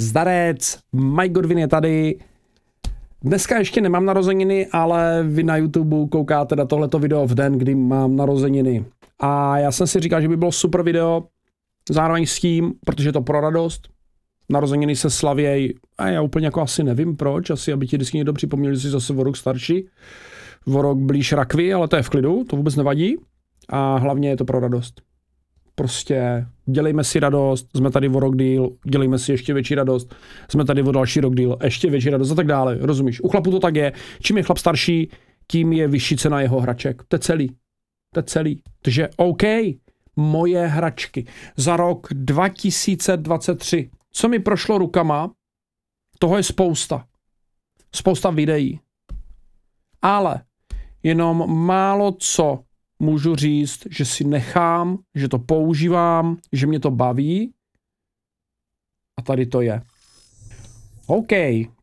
Zdarec, Mike Godwin je tady. Dneska ještě nemám narozeniny, ale vy na YouTube koukáte na tohleto video v den, kdy mám narozeniny. A já jsem si říkal, že by bylo super video, zároveň s tím, protože je to pro radost. Narozeniny se slavějí, a já úplně jako asi nevím proč, asi aby ti vždycky někdo připomněl, že jsi zase o rok starší, o rok blíž rakvy, ale to je v klidu, to vůbec nevadí. A hlavně je to pro radost. Prostě dělejme si radost, jsme tady o rok díl, dělejme si ještě větší radost, jsme tady o další rok díl, ještě větší radost a tak dále, rozumíš? U chlapu to tak je, čím je chlap starší, tím je vyšší cena jeho hraček, to je celý, to je celý, takže OK, moje hračky za rok 2023, co mi prošlo rukama, toho je spousta, spousta videí, ale jenom málo co můžu říct, že si nechám, že to používám, že mě to baví. A tady to je. OK,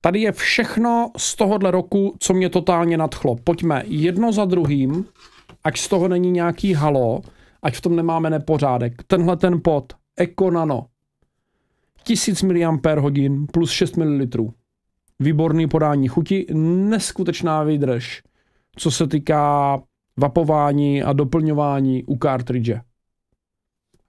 tady je všechno z tohohle roku, co mě totálně nadchlo. Pojďme jedno za druhým, ať z toho není nějaký halo, ať v tom nemáme nepořádek. Tenhle ten pot, Eco Nano, 1000 mAh plus 6 ml. Výborný podání chuti, neskutečná výdrž. Co se týká vapování a doplňování u kartridže.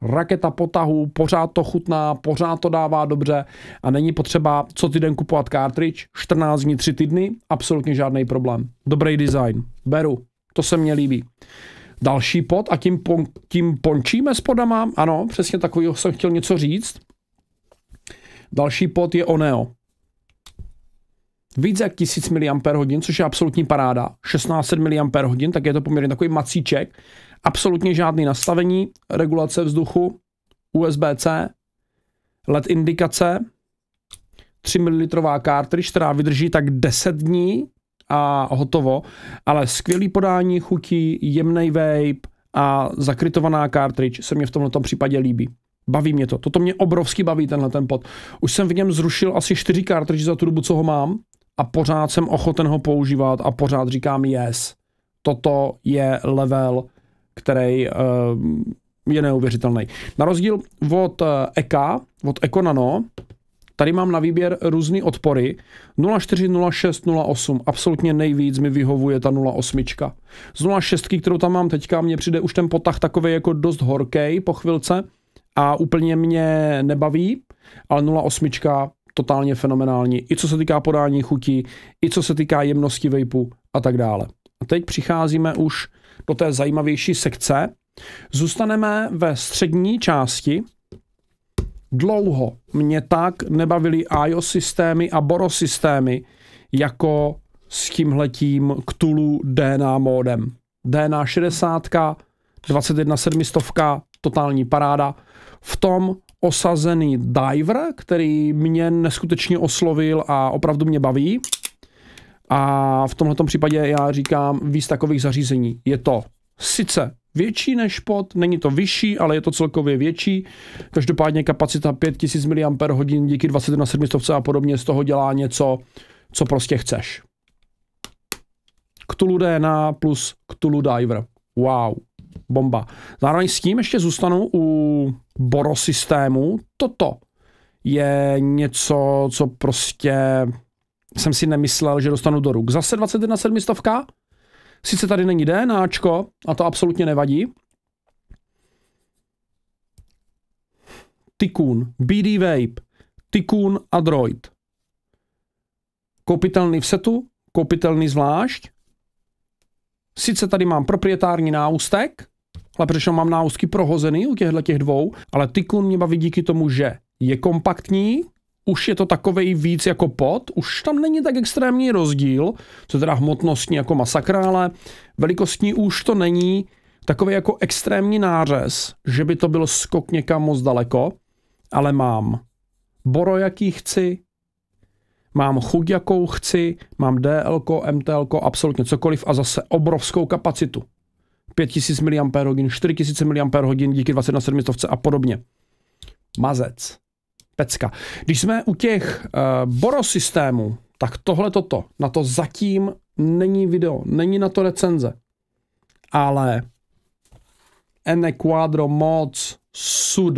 Raketa potahu, pořád to chutná, pořád to dává dobře a není potřeba co týden kupovat cartridge, 14 dní, 3 týdny, absolutně žádný problém. Dobrý design, beru, to se mně líbí. Další pod a tím, pon, tím pončíme podama, ano, přesně takového jsem chtěl něco říct. Další pod je Oneo více jak 1000 mAh, což je absolutní paráda, 1600 mAh, tak je to poměrně takový macíček, absolutně žádný nastavení, regulace vzduchu, USB-C, LED indikace, 3 ml cartridge, která vydrží tak 10 dní a hotovo, ale skvělý podání chutí, jemný vape a zakrytovaná cartridge se mě v tomto případě líbí. Baví mě to. Toto mě obrovsky baví, tenhle ten pod. Už jsem v něm zrušil asi čtyři cartridge za tu dobu, co ho mám a pořád jsem ochoten ho používat a pořád říkám yes. Toto je level, který uh, je neuvěřitelný. Na rozdíl od eh, ek, od Ekonano, tady mám na výběr různé odpory. 04, 06, 08, absolutně nejvíc mi vyhovuje ta 08. Z 06, kterou tam mám teďka, mně přijde už ten potah takový jako dost horký po chvilce a úplně mě nebaví, ale 08 totálně fenomenální, i co se týká podání chutí, i co se týká jemnosti vejpu a tak dále. A teď přicházíme už do té zajímavější sekce. Zůstaneme ve střední části. Dlouho mě tak nebavily IO systémy a Boro systémy jako s tímhletím Cthulhu DNA módem. DNA 60, 21 700, totální paráda. V tom osazený diver, který mě neskutečně oslovil a opravdu mě baví. A v tomto případě já říkám víc takových zařízení. Je to sice větší než pod, není to vyšší, ale je to celkově větší. Každopádně kapacita 5000 mAh díky 21 700 a podobně z toho dělá něco, co prostě chceš. Cthulhu DNA plus Cthulhu Diver. Wow bomba. Zároveň s tím ještě zůstanu u borosystému. Toto je něco, co prostě jsem si nemyslel, že dostanu do ruk. Zase 21 sedmistovka. Sice tady není DNAčko a to absolutně nevadí. Tycoon, BD Vape, Tycoon a Droid. Koupitelný v setu, koupitelný zvlášť. Sice tady mám proprietární náustek, ale protože mám náusky prohozený u těchto těch dvou, ale Tycoon mě baví díky tomu, že je kompaktní, už je to takovej víc jako pod, už tam není tak extrémní rozdíl, co teda hmotnostní jako masakra, ale velikostní už to není takový jako extrémní nářez, že by to byl skok někam moc daleko, ale mám boro, jaký chci, mám chuť, jakou chci, mám DL, MTL, absolutně cokoliv a zase obrovskou kapacitu. 5000 mAh, 4000 mAh díky 21700 a podobně. Mazec. Pecka. Když jsme u těch uh, eh, borosystémů, tak tohle toto, na to zatím není video, není na to recenze. Ale Ene Quadro Moc Sud.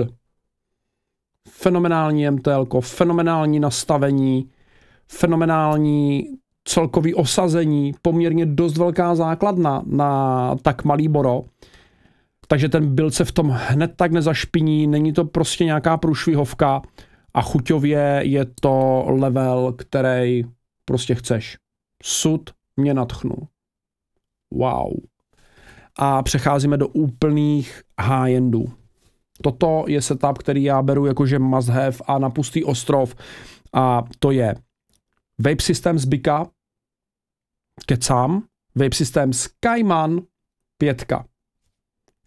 Fenomenální MTL, fenomenální nastavení, fenomenální celkový osazení, poměrně dost velká základna na tak malý boro. Takže ten byl se v tom hned tak nezašpiní, není to prostě nějaká průšvihovka a chuťově je to level, který prostě chceš. Sud mě natchnul. Wow. A přecházíme do úplných high-endů. Toto je setup, který já beru jakože must have a na pustý ostrov a to je Vape systém z Bika, kecám, vape systém Skyman 5.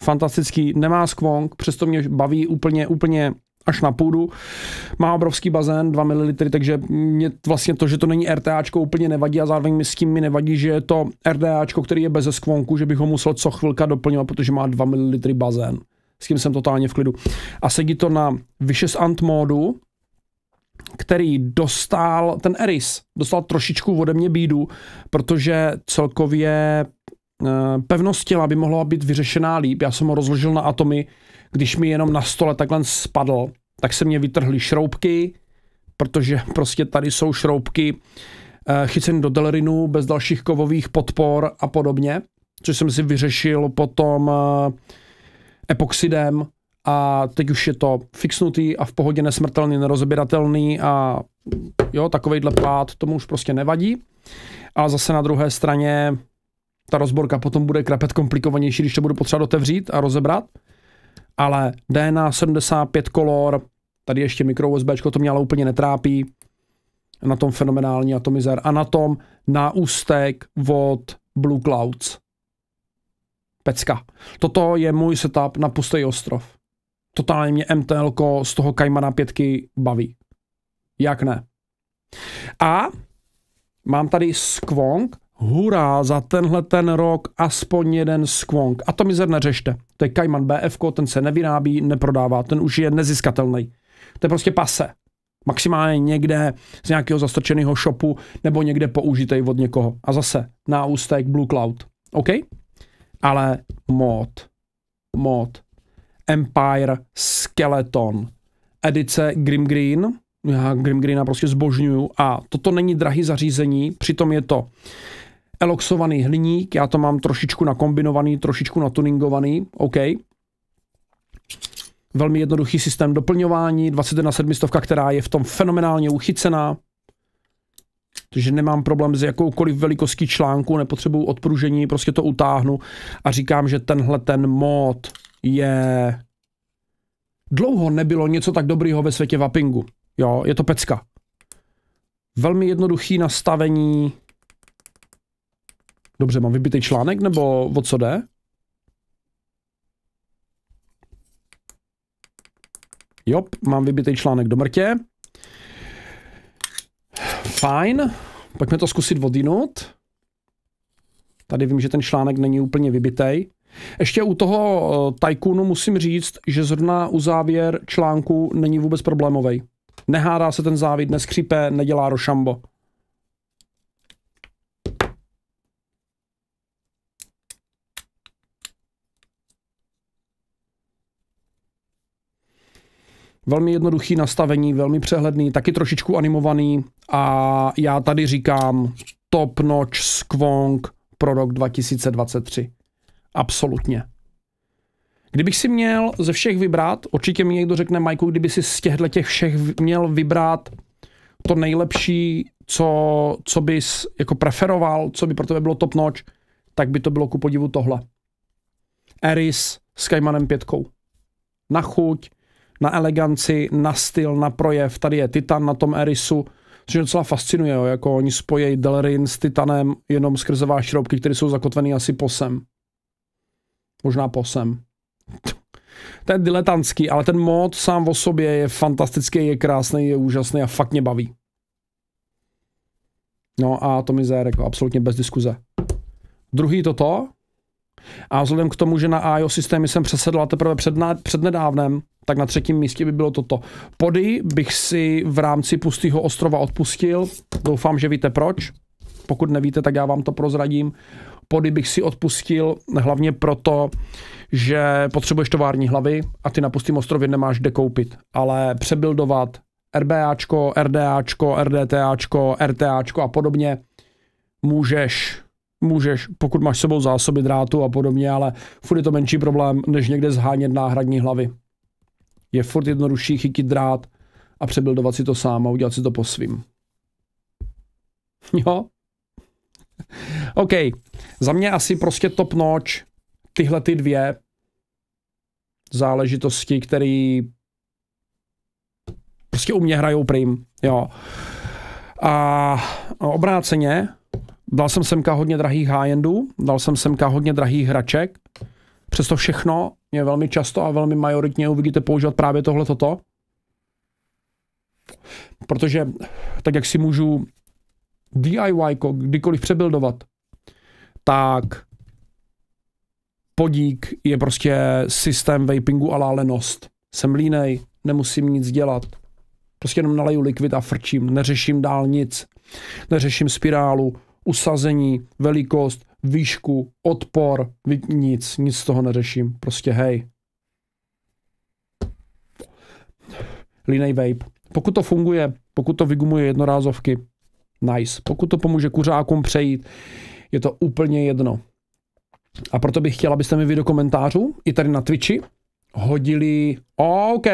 Fantastický, nemá skvong, přesto mě baví úplně, úplně až na půdu. Má obrovský bazén, 2 ml, takže mě vlastně to, že to není RTAčko úplně nevadí a zároveň mi s tím mi nevadí, že je to RDAčko, který je bez skvonku, že bych ho musel co chvilka doplňovat, protože má 2 ml bazén. S tím jsem totálně v klidu. A sedí to na Vicious Ant módu, který dostal, ten Eris, dostal trošičku ode mě bídu, protože celkově eh, pevnost těla by mohla být vyřešená líp. Já jsem ho rozložil na atomy, když mi jenom na stole takhle spadl, tak se mě vytrhly šroubky, protože prostě tady jsou šroubky eh, chycen do delrinu bez dalších kovových podpor a podobně, což jsem si vyřešil potom eh, epoxidem, a teď už je to fixnutý a v pohodě nesmrtelný, nerozběratelný a jo, takovejhle plát tomu už prostě nevadí. Ale zase na druhé straně ta rozborka potom bude krapet komplikovanější, když to budu potřebovat otevřít a rozebrat. Ale DNA 75 kolor, tady ještě micro USB, to mě ale úplně netrápí. Na tom fenomenální atomizer a na tom ústek od Blue Clouds. Pecka. Toto je můj setup na pustý ostrov totálně mě MTL z toho Kaimana pětky baví. Jak ne? A mám tady Skvong, hurá za tenhle ten rok aspoň jeden skvonk. A to mi zrovna řešte. To je Kajman BF, ten se nevyrábí, neprodává, ten už je neziskatelný. To je prostě pase. Maximálně někde z nějakého zastrčeného shopu nebo někde použité od někoho. A zase na ústek Blue Cloud. OK? Ale mod. Mod. Empire Skeleton. Edice Grim Green, já Grim Greena prostě zbožňuju a toto není drahý zařízení, přitom je to eloxovaný hliník, já to mám trošičku nakombinovaný, trošičku natuningovaný, OK. Velmi jednoduchý systém doplňování, 21 sedmistovka, která je v tom fenomenálně uchycená, takže nemám problém s jakoukoliv velikostí článku, nepotřebuju odpružení, prostě to utáhnu a říkám, že tenhle ten mod je... Dlouho nebylo něco tak dobrýho ve světě vapingu. Jo, je to pecka. Velmi jednoduchý nastavení. Dobře, mám vybitý článek, nebo o co jde? Jo, mám vybitý článek do mrtě. Fajn. Pojďme to zkusit odinut. Tady vím, že ten článek není úplně vybitej. Ještě u toho eh, tajkunu musím říct, že zrovna u závěr článku není vůbec problémový. Nehádá se ten závid, neskřípe, nedělá rošambo. Velmi jednoduchý nastavení, velmi přehledný, taky trošičku animovaný a já tady říkám top notch Squonk pro rok 2023. Absolutně. Kdybych si měl ze všech vybrat, určitě mi někdo řekne, Majku, kdyby si z těchto těch všech měl vybrat to nejlepší, co, co bys jako preferoval, co by pro tebe bylo top notch, tak by to bylo ku podivu tohle. Eris s Caymanem pětkou. Na chuť, na eleganci, na styl, na projev. Tady je Titan na tom Erisu, což mě docela fascinuje, jo? jako oni spojejí Delrin s Titanem jenom skrze váš šroubky, které jsou zakotveny asi posem možná posem. To je diletantský, ale ten mod sám o sobě je fantastický, je krásný, je úžasný a fakt mě baví. No a to mi jako absolutně bez diskuze. Druhý toto. A vzhledem k tomu, že na IO systémy jsem přesedla teprve před, na, před nedávnem, tak na třetím místě by bylo toto. Pody bych si v rámci pustého ostrova odpustil. Doufám, že víte proč. Pokud nevíte, tak já vám to prozradím. Pody bych si odpustil hlavně proto, že potřebuješ tovární hlavy a ty na pustém ostrově nemáš kde koupit. Ale přebildovat RBAčko, RDAčko, RDTAčko, RTAčko a podobně můžeš můžeš, pokud máš sebou zásoby drátu a podobně, ale furt je to menší problém, než někde zhánět náhradní hlavy. Je furt jednodušší chytit drát a přebildovat si to sám a udělat si to po svým. Jo? OK, za mě asi prostě top notch tyhle ty dvě záležitosti, které prostě u mě hrajou prim, jo. A obráceně, dal jsem semka hodně drahých high-endů, dal jsem semka hodně drahých hraček, přesto všechno mě velmi často a velmi majoritně uvidíte používat právě tohle toto. Protože tak jak si můžu DIY, kdykoliv přebuildovat, tak podík je prostě systém vapingu a lálenost. Jsem línej, nemusím nic dělat. Prostě jenom naleju likvid a frčím, neřeším dál nic. Neřeším spirálu, usazení, velikost, výšku, odpor, nic, nic z toho neřeším. Prostě hej. Línej vape. Pokud to funguje, pokud to vygumuje jednorázovky, Nice. Pokud to pomůže kuřákům přejít, je to úplně jedno. A proto bych chtěl, abyste mi vy do komentářů, i tady na Twitchi, hodili OK.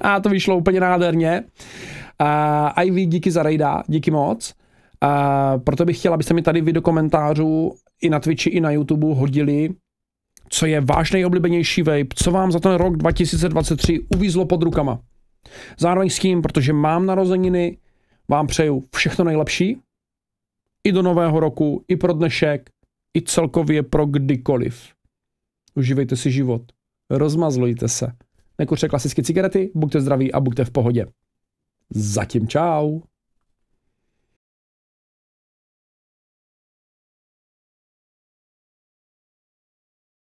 A to vyšlo úplně nádherně. A i vy díky za rejda, díky moc. A proto bych chtěl, abyste mi tady vy do komentářů i na Twitchi, i na YouTube hodili co je váš nejoblíbenější vape, co vám za ten rok 2023 uvízlo pod rukama. Zároveň s tím, protože mám narozeniny, vám přeju všechno nejlepší. I do nového roku, i pro dnešek, i celkově pro kdykoliv. Užívejte si život. Rozmazlujte se. nekuřte klasické cigarety, buďte zdraví a buďte v pohodě. Zatím čau.